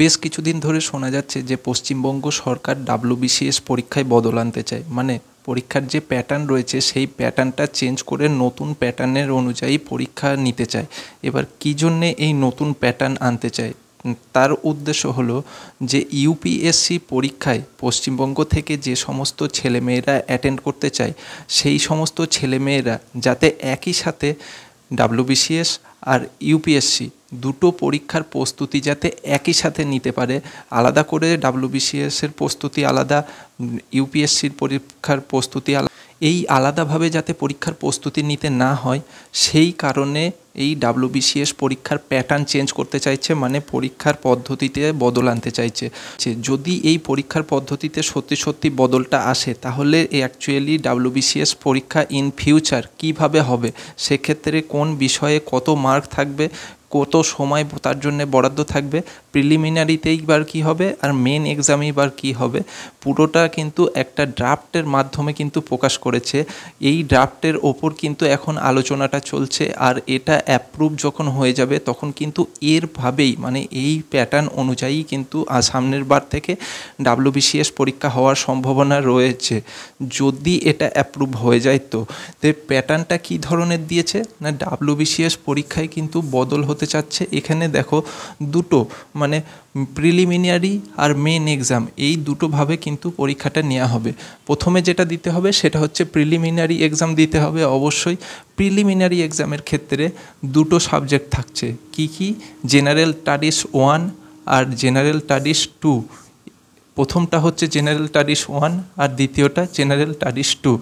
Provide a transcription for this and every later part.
বেশ কিছুদিন ধরে শোনা যাচ্ছে যে পশ্চিমবঙ্গ সরকার ডাব্লিউবিসিএস পরীক্ষায় বদল আনতে চায় মানে পরীক্ষার যে প্যাটার্ন রয়েছে সেই প্যাটার্নটা চেঞ্জ করে নতুন প্যাটার্নের অনুযায়ী পরীক্ষা নিতে চায় এবার কী জন্যে এই নতুন প্যাটার্ন আনতে চায় তার উদ্দেশ্য হল যে ইউপিএসসি পরীক্ষায় পশ্চিমবঙ্গ থেকে যে সমস্ত ছেলেমেয়েরা অ্যাটেন্ড করতে চায় সেই সমস্ত ছেলেমেয়েরা যাতে একই সাথে ডাব্লুবিসিএস আর ইউপিএসসি দুটো পরীক্ষার প্রস্তুতি যাতে একই সাথে নিতে পারে আলাদা করে ডাব্লিউবিসিএসের প্রস্তুতি আলাদা ইউপিএসসির পরীক্ষার প্রস্তুতি আলাদা এই আলাদাভাবে যাতে পরীক্ষার প্রস্তুতি নিতে না হয় সেই কারণে এই ডাব্লিউবিসিএস পরীক্ষার প্যাটার্ন চেঞ্জ করতে চাইছে মানে পরীক্ষার পদ্ধতিতে বদল আনতে চাইছে যদি এই পরীক্ষার পদ্ধতিতে সত্যি সত্যি বদলটা আসে তাহলে অ্যাকচুয়ালি ডাব্লিউবিসিএস পরীক্ষা ইন ফিউচার কিভাবে হবে সেক্ষেত্রে কোন বিষয়ে কত মার্ক থাকবে কত সময় তার জন্য বরাদ্দ থাকবে প্রিলিমিনারিতেই বার কী হবে আর মেন এক্সামেই বার কী হবে পুরোটা কিন্তু একটা ড্রাফটের মাধ্যমে কিন্তু প্রকাশ করেছে এই ড্রাফটের ওপর কিন্তু এখন আলোচনাটা চলছে আর এটা অ্যাপ্রুভ যখন হয়ে যাবে তখন কিন্তু এরভাবেই মানে এই প্যাটার্ন অনুযায়ী কিন্তু সামনের বার থেকে ডাব্লিউবিসিএস পরীক্ষা হওয়ার সম্ভাবনা রয়েছে যদি এটা অ্যাপ্রুভ হয়ে যায় তো প্যাটার্নটা কী ধরনের দিয়েছে না ডাব্লিউবিসিএস পরীক্ষায় কিন্তু বদল হতে করতে চাচ্ছে এখানে দেখো দুটো মানে প্রিলিমিনারি আর মেন এক্সাম এই দুটোভাবে কিন্তু পরীক্ষাটা নেওয়া হবে প্রথমে যেটা দিতে হবে সেটা হচ্ছে প্রিলিমিনারি এক্সাম দিতে হবে অবশ্যই প্রিলিমিনারি এক্সামের ক্ষেত্রে দুটো সাবজেক্ট থাকছে কি কি জেনারেল স্টাডিস ওয়ান আর জেনারেল স্টাডিস টু প্রথমটা হচ্ছে জেনারেল স্টাডিস ওয়ান আর দ্বিতীয়টা জেনারেল স্টাডিস টু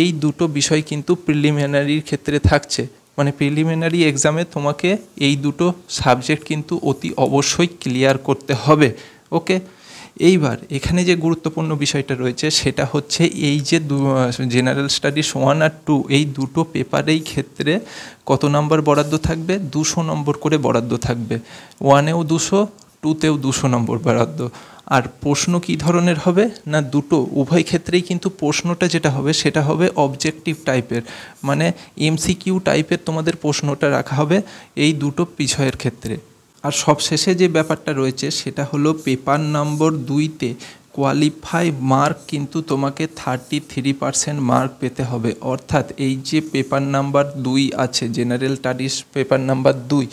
এই দুটো বিষয় কিন্তু প্রিলিমিনারির ক্ষেত্রে থাকছে মানে প্রিলিমিনারি এক্সামে তোমাকে এই দুটো সাবজেক্ট কিন্তু অতি অবশ্যই ক্লিয়ার করতে হবে ওকে এইবার এখানে যে গুরুত্বপূর্ণ বিষয়টা রয়েছে সেটা হচ্ছে এই যে দু জেনারেল স্টাডিজ ওয়ান আর টু এই দুটো পেপারেই ক্ষেত্রে কত নম্বর বরাদ্দ থাকবে দুশো নম্বর করে বরাদ্দ থাকবে ওয়ানেও দুশো টুতেও দুশো নম্বর বরাদ্দ আর প্রশ্ন কি ধরনের হবে না দুটো উভয় ক্ষেত্রেই কিন্তু প্রশ্নটা যেটা হবে সেটা হবে অবজেক্টিভ টাইপের মানে এমসিকিউ টাইপের তোমাদের প্রশ্নটা রাখা হবে এই দুটো বিষয়ের ক্ষেত্রে আর সবশেষে যে ব্যাপারটা রয়েছে সেটা হলো পেপার নম্বর দুইতে কোয়ালিফাই মার্ক কিন্তু তোমাকে থার্টি থ্রি পার্সেন্ট মার্ক পেতে হবে অর্থাৎ এই যে পেপার নাম্বার দুই আছে জেনারেল স্টাডিস পেপার নাম্বার দুই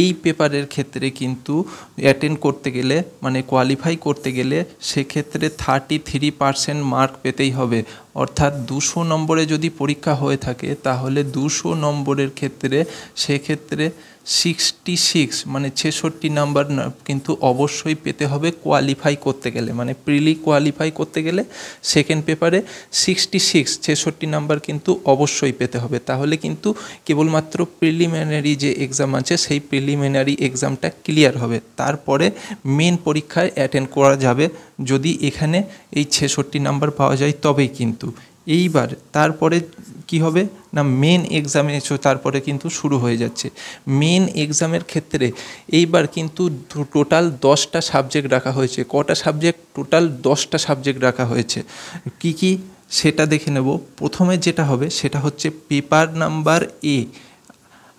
এই পেপারের ক্ষেত্রে কিন্তু অ্যাটেন্ড করতে গেলে মানে কোয়ালিফাই করতে গেলে সেক্ষেত্রে থার্টি থ্রি পার্সেন্ট মার্ক পেতেই হবে অর্থাৎ দুশো নম্বরে যদি পরীক্ষা হয়ে থাকে তাহলে দুশো নম্বরের ক্ষেত্রে সেক্ষেত্রে সিক্সটি সিক্স মানে ছেষট্টি নাম্বার কিন্তু অবশ্যই পেতে হবে কোয়ালিফাই করতে গেলে মানে প্রিলি কোয়ালিফাই করতে গেলে সেকেন্ড পেপারে সিক্সটি সিক্স ছেষট্টি নাম্বার কিন্তু অবশ্যই পেতে হবে তাহলে কিন্তু কেবলমাত্র প্রিলিমিনারি যে এক্সাম আছে সেই প্রিলিমিনারি এক্সামটা ক্লিয়ার হবে তারপরে মেন পরীক্ষায় অ্যাটেন্ড করা যাবে যদি এখানে এই ছেষট্টি নাম্বার পাওয়া যায় তবেই কিন্তু এইবার তারপরে কি হবে না মেন এক্সামে এসো তারপরে কিন্তু শুরু হয়ে যাচ্ছে মেন এক্সামের ক্ষেত্রে এইবার কিন্তু টোটাল দশটা সাবজেক্ট রাখা হয়েছে কটা সাবজেক্ট টোটাল দশটা সাবজেক্ট রাখা হয়েছে কি কি সেটা দেখে নেব প্রথমে যেটা হবে সেটা হচ্ছে পেপার নাম্বার এ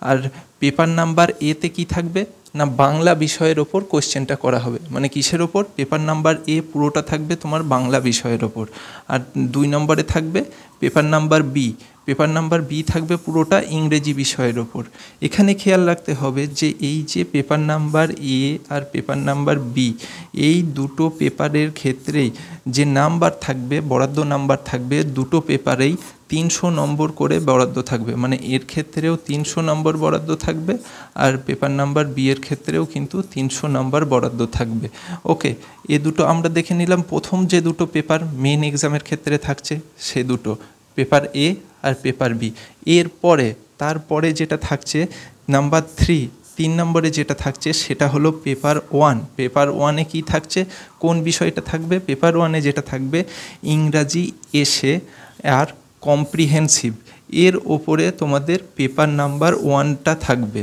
আর পেপার নাম্বার এতে কি থাকবে না বাংলা বিষয়ের ওপর কোশ্চেনটা করা হবে মানে কিসের ওপর পেপার নাম্বার এ পুরোটা থাকবে তোমার বাংলা বিষয়ের ওপর আর দুই নম্বরে থাকবে paper number B paper number B থাকবে পুরোটা ইংরেজি বিষয়ের ওপর এখানে খেয়াল রাখতে হবে যে এই যে পেপার নাম্বার এ আর পেপার নাম্বার বি এই দুটো পেপারের ক্ষেত্রেই যে নাম্বার থাকবে বরাদ্দ নাম্বার থাকবে দুটো পেপারেই তিনশো নম্বর করে বরাদ্দ থাকবে মানে এর ক্ষেত্রেও তিনশো নম্বর বরাদ্দ থাকবে আর পেপার নাম্বার বি এর ক্ষেত্রেও কিন্তু তিনশো নম্বর বরাদ্দ থাকবে ওকে এ দুটো আমরা দেখে নিলাম প্রথম যে দুটো পেপার মেন এক্সামের ক্ষেত্রে থাকছে সে দুটো পেপার এ আর পেপার বি এর পরে তারপরে যেটা থাকছে নাম্বার থ্রি তিন নম্বরে যেটা থাকছে সেটা হলো পেপার ওয়ান পেপার ওয়ানে কি থাকছে কোন বিষয়টা থাকবে পেপার ওয়ানে যেটা থাকবে ইংরাজি এসে আর কম্প্রিহেন্সিভ এর ওপরে তোমাদের পেপার নাম্বার ওয়ানটা থাকবে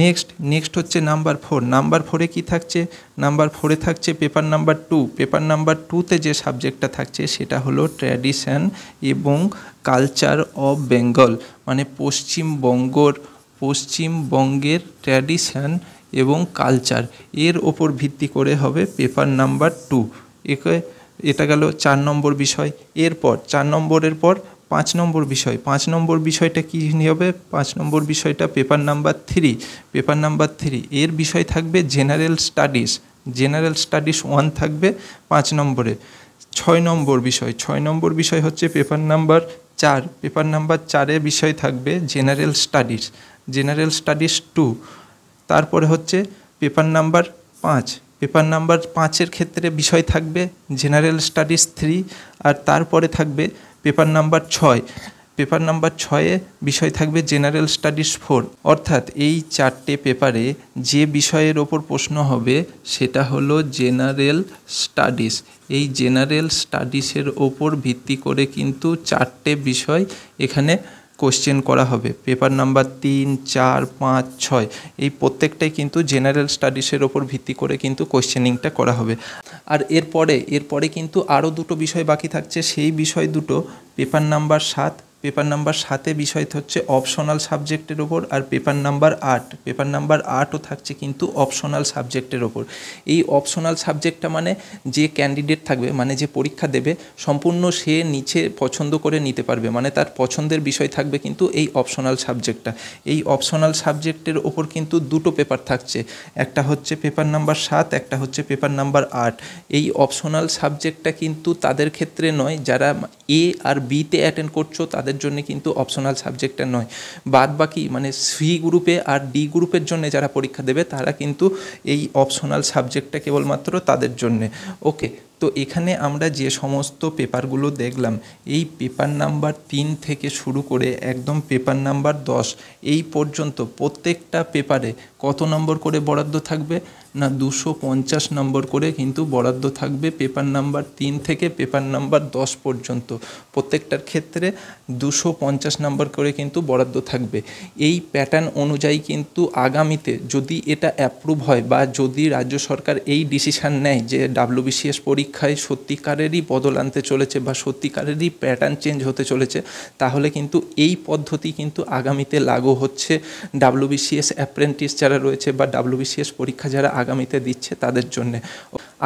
নেক্সট নেক্সট হচ্ছে নাম্বার ফোর নাম্বার ফোরে কি থাকছে নাম্বার ফোরে থাকছে paper number two paper number টুতে যে সাবজেক্টটা থাকছে সেটা হলো ট্র্যাডিশন এবং কালচার অফ বেঙ্গল মানে পশ্চিমবঙ্গর পশ্চিমবঙ্গের ট্র্যাডিশান এবং কালচার এর ওপর ভিত্তি করে হবে পেপার নাম্বার টু একে এটা গেল চার নম্বর বিষয় এরপর চার নম্বরের পর পাঁচ নম্বর বিষয় পাঁচ নম্বর বিষয়টা কী নিয়ে হবে পাঁচ নম্বর বিষয়টা paper number three paper number three এর বিষয় থাকবে general studies general studies one থাকবে পাঁচ নম্বরে ছয় নম্বর বিষয় ছয় নম্বর বিষয় হচ্ছে পেপার নাম্বার চার পেপার নাম্বার চারে বিষয় থাকবে general studies general studies two তারপরে হচ্ছে পেপার নাম্বার পাঁচ পেপার নাম্বার পাঁচের ক্ষেত্রে বিষয় থাকবে জেনারেল স্টাডিজ থ্রি আর তারপরে থাকবে পেপার নাম্বার ছয় পেপার নাম্বার ছয়ে বিষয় থাকবে জেনারেল স্টাডিজ ফোর অর্থাৎ এই চারটে পেপারে যে বিষয়ের ওপর প্রশ্ন হবে সেটা হলো জেনারেল স্টাডিজ এই জেনারেল স্টাডিজের ওপর ভিত্তি করে কিন্তু চারটে বিষয় এখানে কোশ্চেন করা হবে পেপার নাম্বার তিন চার পাঁচ ছয় এই প্রত্যেকটাই কিন্তু জেনারেল স্টাডিজের ওপর ভিত্তি করে কিন্তু কোশ্চেনিংটা করা হবে আর এরপরে এরপরে কিন্তু আরও দুটো বিষয় বাকি থাকছে সেই বিষয় দুটো পেপার নাম্বার সাত পেপার নাম্বার সাতে বিষয় হচ্ছে অপশনাল সাবজেক্টের ওপর আর পেপার নাম্বার আট পেপার নাম্বার আটও থাকছে কিন্তু অপশনাল সাবজেক্টের ওপর এই অপশনাল সাবজেক্টটা মানে যে ক্যান্ডিডেট থাকবে মানে যে পরীক্ষা দেবে সম্পূর্ণ সে নিচে পছন্দ করে নিতে পারবে মানে তার পছন্দের বিষয় থাকবে কিন্তু এই অপশনাল সাবজেক্টটা এই অপশনাল সাবজেক্টের ওপর কিন্তু দুটো পেপার থাকছে একটা হচ্ছে পেপার নাম্বার সাত একটা হচ্ছে পেপার নাম্বার আট এই অপশনাল সাবজেক্টটা কিন্তু তাদের ক্ষেত্রে নয় যারা এ আর বিতে অ্যাটেন্ড করছো তাদের তাদের জন্য কিন্তু অপশনাল সাবজেক্টটা নয় বাদ বাকি মানে সি গ্রুপে আর ডি গ্রুপের জন্য যারা পরীক্ষা দেবে তারা কিন্তু এই অপশনাল সাবজেক্টটা কেবলমাত্র তাদের জন্যে ওকে তো এখানে আমরা যে সমস্ত পেপারগুলো দেখলাম এই পেপার নাম্বার তিন থেকে শুরু করে একদম পেপার নাম্বার দশ এই পর্যন্ত প্রত্যেকটা পেপারে কত নম্বর করে বরাদ্দ থাকবে না দুশো পঞ্চাশ নম্বর করে কিন্তু বরাদ্দ থাকবে পেপার নাম্বার তিন থেকে পেপার নাম্বার দশ পর্যন্ত প্রত্যেকটার ক্ষেত্রে দুশো পঞ্চাশ নম্বর করে কিন্তু বরাদ্দ থাকবে এই প্যাটার্ন অনুযায়ী কিন্তু আগামীতে যদি এটা অ্যাপ্রুভ হয় বা যদি রাজ্য সরকার এই ডিসিশান নেয় যে ডাব্লিউবিসিএস পরীক্ষা শিক্ষায় সত্যিকারেরই বদল আনতে চলেছে বা সত্যিকারেরই প্যাটার্ন চেঞ্জ হতে চলেছে তাহলে কিন্তু এই পদ্ধতি কিন্তু আগামীতে লাগু হচ্ছে ডাব্লিউবিসিএস অ্যাপ্রেন্টিস যারা রয়েছে বা ডাব্লিউবিসিএস পরীক্ষা যারা আগামীতে দিচ্ছে তাদের জন্যে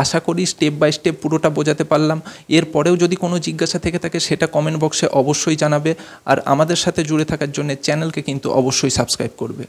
আশা করি স্টেপ বাই স্টেপ পুরোটা বোঝাতে পারলাম এরপরেও যদি কোনো জিজ্ঞাসা থেকে থাকে সেটা কমেন্ট বক্সে অবশ্যই জানাবে আর আমাদের সাথে জুড়ে থাকার জন্য চ্যানেলকে কিন্তু অবশ্যই সাবস্ক্রাইব করবে